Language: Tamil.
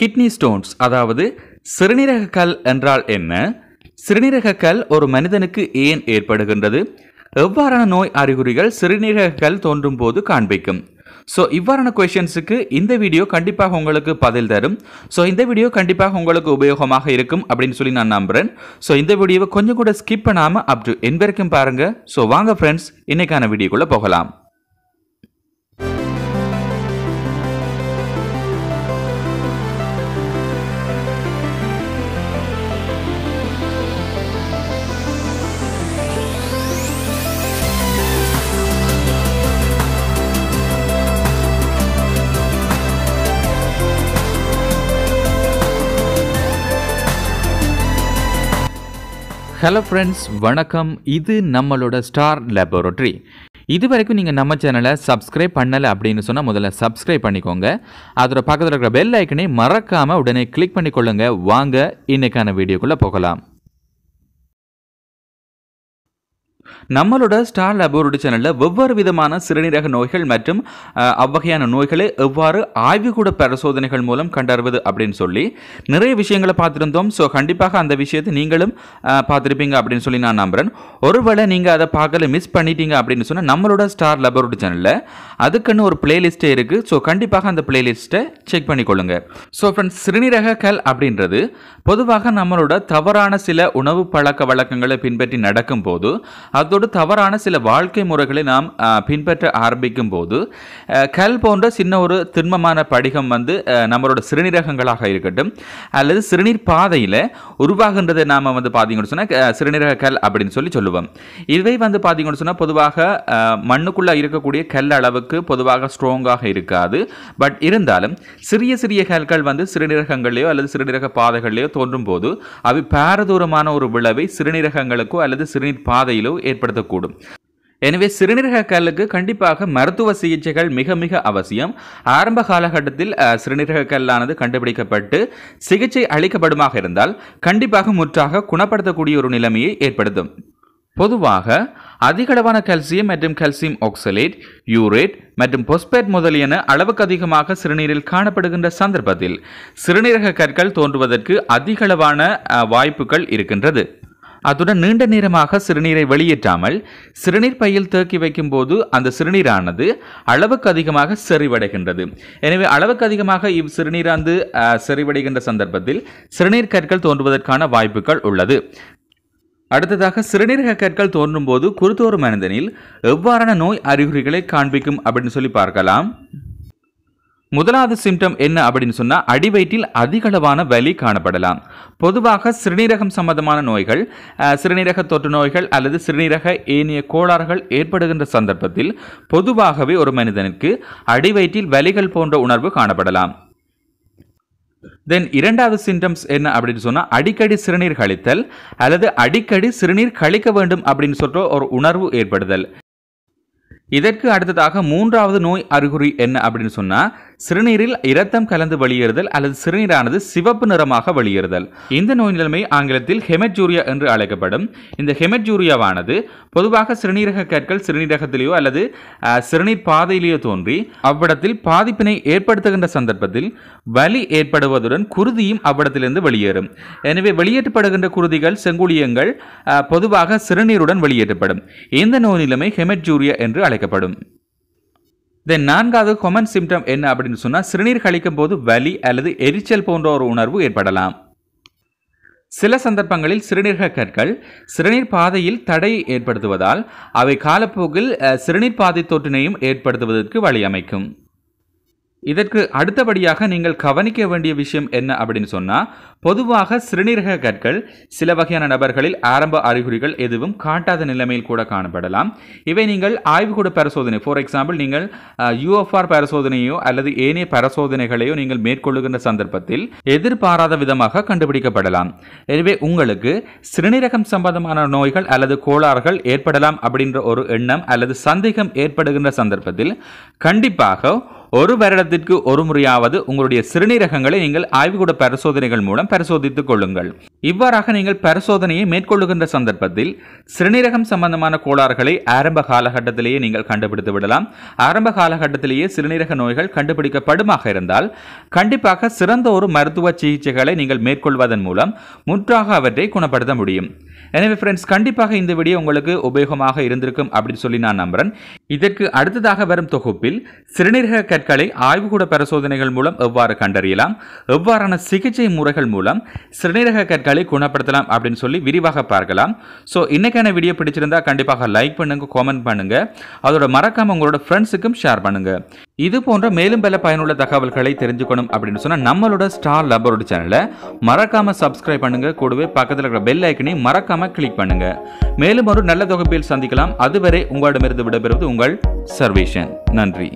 கிட்னி ஸ்டோன்ஸ் அதாவது சிறுநீரக கல் என்றால் என்ன சிறுநீரக கல் ஒரு மனிதனுக்கு ஏன் ஏற்படுகின்றது எவ்வாறான நோய் அறிகுறிகள் சிறுநீரக கல் தோன்றும் போது காண்பிக்கும் ஸோ இவ்வாறான கொஷின்ஸுக்கு இந்த வீடியோ கண்டிப்பாக உங்களுக்கு பதில் தரும் ஸோ இந்த வீடியோ கண்டிப்பாக உங்களுக்கு உபயோகமாக இருக்கும் அப்படின்னு சொல்லி நான் நம்புகிறேன் ஸோ இந்த வீடியோவை கொஞ்சம் கூட ஸ்கிப் பண்ணாமல் அப் டு என் வரைக்கும் பாருங்கள் ஸோ வாங்க ஃப்ரெண்ட்ஸ் இன்றைக்கான வீடியோக்குள்ளே போகலாம் ஹலோ ஃப்ரெண்ட்ஸ் வணக்கம் இது நம்மளோட ஸ்டார் லேபோரட்டரி இது வரைக்கும் நீங்கள் நம்ம சேனலை சப்ஸ்கிரைப் பண்ணலை அப்படின்னு சொன்னால் முதல்ல சப்ஸ்கிரைப் பண்ணிக்கோங்க அதோட பக்கத்தில் இருக்கிற பெல் ஐக்கனை மறக்காமல் உடனே கிளிக் பண்ணிக்கொள்ளுங்க வாங்க இன்றைக்கான வீடியோக்குள்ளே போகலாம் நம்மளோட ஸ்டார் லேபோரட்டரி சேனலில் வெவ்வேறு விதமான சிறுநீரக நோய்கள் மற்றும் அவ்வகையான நோய்களை எவ்வாறு ஆய்வுகூட பரிசோதனைகள் மூலம் கண்டறிவது அப்படின்னு சொல்லி நிறைய விஷயங்களை பார்த்துருந்தோம் ஸோ கண்டிப்பாக அந்த விஷயத்தை நீங்களும் பார்த்துருப்பீங்க அப்படின்னு சொல்லி நான் நம்புகிறேன் ஒருவேளை நீங்கள் அதை பார்க்கல மிஸ் பண்ணிட்டீங்க அப்படின்னு சொன்னால் நம்மளோட ஸ்டார் லேபோரட்டரி சேனலில் அதுக்குன்னு ஒரு பிளேலிஸ்ட்டே இருக்குது ஸோ கண்டிப்பாக அந்த பிளேலிஸ்ட்டை செக் பண்ணிக்கொள்ளுங்க ஸோ ஃப்ரெண்ட்ஸ் சிறுநீரக கல் அப்படின்றது பொதுவாக நம்மளோட தவறான சில உணவு பழக்க வழக்கங்களை பின்பற்றி நடக்கும் போது அதோடு தவறான சில வாழ்க்கை முறைகளை நாம் பின்பற்ற ஆரம்பிக்கும் போது கல் போன்ற சின்ன ஒரு திண்மமான படிகம் வந்து நம்மளோட சிறுநீரகங்களாக இருக்கட்டும் அல்லது சிறுநீர் பாதையில் உருவாகின்றதை நாம் வந்து பார்த்தீங்கன்னு சொன்னால் சிறுநீரக கல் அப்படின்னு சொல்லி சொல்லுவோம் இவை வந்து பார்த்தீங்கன்னு சொன்னால் பொதுவாக மண்ணுக்குள்ளே இருக்கக்கூடிய கல் அளவுக்கு பொதுவாக ஸ்ட்ராங்காக இருக்காது பட் இருந்தாலும் சிறிய சிறிய கல்கள் வந்து சிறுநீரகங்களையோ அல்லது சிறுநீரக பாதைகளையோ தோன்றும் போது அவை பாரதூரமான ஒரு விளைவை சிறுநீரகங்களுக்கோ அல்லது சிறுநீர் பாதையிலோ ஏற்படுத்தக்கூடும் எனவே சிறுநீரக கல்லுக்கு கண்டிப்பாக மருத்துவ சிகிச்சைகள் மிக மிக அவசியம் ஆரம்ப காலகட்டத்தில் சிறுநீரக கல்லானது கண்டுபிடிக்கப்பட்டு சிகிச்சை அளிக்கப்படுமாக இருந்தால் கண்டிப்பாக முற்றாக குணப்படுத்தக்கூடிய ஒரு நிலைமையை ஏற்படுத்தும் பொதுவாக அதிகளவான கல்சியம் மற்றும் கல்சியம் ஆக்சலேட் யூரேட் மற்றும் பொஸ்பேட் முதலியன அளவுக்கு அதிகமாக சிறுநீரில் காணப்படுகின்ற சந்தர்ப்பத்தில் சிறுநீரக கற்கள் தோன்றுவதற்கு அதிகளவான வாய்ப்புகள் இருக்கின்றது அத்துடன் நீண்ட நேரமாக சிறுநீரை வெளியேற்றாமல் சிறுநீர் பையில் தேக்கி வைக்கும் போது அந்த சிறுநீரானது அளவுக்கு அதிகமாக செறிவடைகின்றது எனவே அளவுக்கு அதிகமாக இவ் சிறுநீராந்து செறிவடைகின்ற சந்தர்ப்பத்தில் சிறுநீர் கற்கள் தோன்றுவதற்கான வாய்ப்புகள் உள்ளது அடுத்ததாக சிறுநீரக கற்கள் தோன்றும் போது குருத்தோறு மனிதனில் எவ்வாறான நோய் அறிகுறிகளை காண்பிக்கும் அப்படின்னு சொல்லி பார்க்கலாம் முதலாவது சிம்டம் என்ன அப்படின்னு சொன்னால் அடிவயிற்றில் அதிகளவான வலி காணப்படலாம் பொதுவாக சிறுநீரகம் சம்பந்தமான நோய்கள் சிறுநீரக தொற்று நோய்கள் அல்லது சிறுநீரக ஏனைய கோளாறுகள் ஏற்படுகின்ற சந்தர்ப்பத்தில் பொதுவாகவே ஒரு மனிதனுக்கு அடிவயிற்றில் வலிகள் போன்ற உணர்வு காணப்படலாம் தென் இரண்டாவது சிம்டம்ஸ் என்ன அப்படின்னு சொன்னால் அடிக்கடி சிறுநீர் கழித்தல் அல்லது அடிக்கடி சிறுநீர் கழிக்க வேண்டும் அப்படின்னு சொல்கிற ஒரு உணர்வு ஏற்படுதல் இதற்கு அடுத்ததாக மூன்றாவது நோய் அறிகுறி என்ன அப்படின்னு சொன்னால் சிறுநீரில் இரத்தம் கலந்து வெளியேறுதல் அல்லது சிறுநீரானது சிவப்பு நிறமாக வெளியேறுதல் இந்த நோய் நிலைமை ஆங்கிலத்தில் ஹெமட்ஜூரியா என்று அழைக்கப்படும் இந்த ஹெமட்ஜூரியாவானது பொதுவாக சிறுநீரக கற்கள் சிறுநீரகத்திலேயோ அல்லது சிறுநீர் பாதையிலேயோ தோன்றி அவ்விடத்தில் பாதிப்பினை ஏற்படுத்துகின்ற சந்தர்ப்பத்தில் வலி ஏற்படுவதுடன் குருதியும் அவ்விடத்திலிருந்து வெளியேறும் எனவே வெளியேற்றப்படுகின்ற குருதிகள் செங்குழியங்கள் பொதுவாக சிறுநீருடன் வெளியேற்றப்படும் இந்த நோய் நிலைமை ஹெமட்ஜூரியா என்று அழைக்கப்படும் தென் நான்காவது கொமன் சிம்டம் என்ன அப்படின்னு சொன்னால் சிறுநீர் கழிக்கும் போது வலி அல்லது எரிச்சல் போன்ற ஒரு உணர்வு ஏற்படலாம் சில சந்தர்ப்பங்களில் சிறுநீர் கற்கள் சிறுநீர் பாதையில் தடை ஏற்படுத்துவதால் அவை காலப்போக்கில் சிறுநீர் பாதை தொற்றினையும் ஏற்படுத்துவதற்கு வழி அமைக்கும் இதற்கு அடுத்தபடியாக நீங்கள் கவனிக்க வேண்டிய விஷயம் என்ன அப்படின்னு சொன்னால் பொதுவாக சிறுநீரக கற்கள் சில வகையான நபர்களில் ஆரம்ப அறிகுறிகள் எதுவும் காட்டாத நிலைமையில் கூட காணப்படலாம் இவை நீங்கள் ஆய்வுக்கூட பரிசோதனை ஃபார் எக்ஸாம்பிள் நீங்கள் யூஎஃப்ஆர் பரிசோதனையோ அல்லது ஏனைய பரிசோதனைகளையோ நீங்கள் மேற்கொள்ளுகின்ற சந்தர்ப்பத்தில் எதிர்பாராத விதமாக கண்டுபிடிக்கப்படலாம் எனவே உங்களுக்கு சிறுநீரகம் சம்பந்தமான நோய்கள் அல்லது கோளாறுகள் ஏற்படலாம் அப்படின்ற ஒரு எண்ணம் அல்லது சந்தேகம் ஏற்படுகின்ற சந்தர்ப்பத்தில் கண்டிப்பாக ஒரு வருடத்திற்கு ஒரு முறையாவது உங்களுடைய சிறுநீரகங்களை நீங்கள் ஆய்வுக்கூட பரிசோதனைகள் மூலம் மூலம் பரிசோதித்துக் கொள்ளுங்கள் இவ்வாறாக நீங்கள் பரிசோதனையை மேற்கொள்ளுகின்ற சந்தர்ப்பத்தில் சிறுநீரகம் சம்பந்தமான கோளாறுகளை ஆரம்ப காலகட்டத்திலேயே நீங்கள் கண்டுபிடித்து விடலாம் ஆரம்ப காலகட்டத்திலேயே சிறுநீரக நோய்கள் கண்டுபிடிக்கப்படுமாக இருந்தால் கண்டிப்பாக சிறந்த ஒரு மருத்துவ சிகிச்சைகளை நீங்கள் மேற்கொள்வதன் மூலம் முற்றாக அவற்றை குணப்படுத்த முடியும் எனவே ஃப்ரெண்ட்ஸ் கண்டிப்பாக இந்த வீடியோ உங்களுக்கு உபயோகமாக இருந்திருக்கும் அப்படின்னு சொல்லி நான் நம்புகிறேன் இதற்கு அடுத்ததாக வரும் தொகுப்பில் சிறுநீரக கற்களை ஆய்வுகூட பரிசோதனைகள் மூலம் எவ்வாறு கண்டறியலாம் எவ்வாறான சிகிச்சை முறைகள் மூலம் சிறுநீரக கற்களை குணப்படுத்தலாம் அப்படின்னு சொல்லி விரிவாக பார்க்கலாம் ஸோ இன்றைக்கான வீடியோ பிடிச்சிருந்தா கண்டிப்பாக லைக் பண்ணுங்கள் காமெண்ட் பண்ணுங்கள் அதோட மறக்காமல் உங்களோட ஃப்ரெண்ட்ஸுக்கும் ஷேர் பண்ணுங்கள் இது போன்ற மேலும் பல பயனுள்ள தகவல்களை தெரிஞ்சுக்கணும் அப்படின்னு சொன்னால் நம்மளோட ஸ்டார் லபரோட சேனலை மறக்காமல் சப்ஸ்கிரைப் பண்ணுங்க கூடவே பக்கத்தில் இருக்கிற பெல் ஐக்கனையும் மறக்காமல் கிளிக் பண்ணுங்க மேலும் ஒரு நல்ல தொகுப்பில் சந்திக்கலாம் அதுவரை உங்களிடமிருந்து விடைபெறுவது உங்கள் சர்வேஷன் நன்றி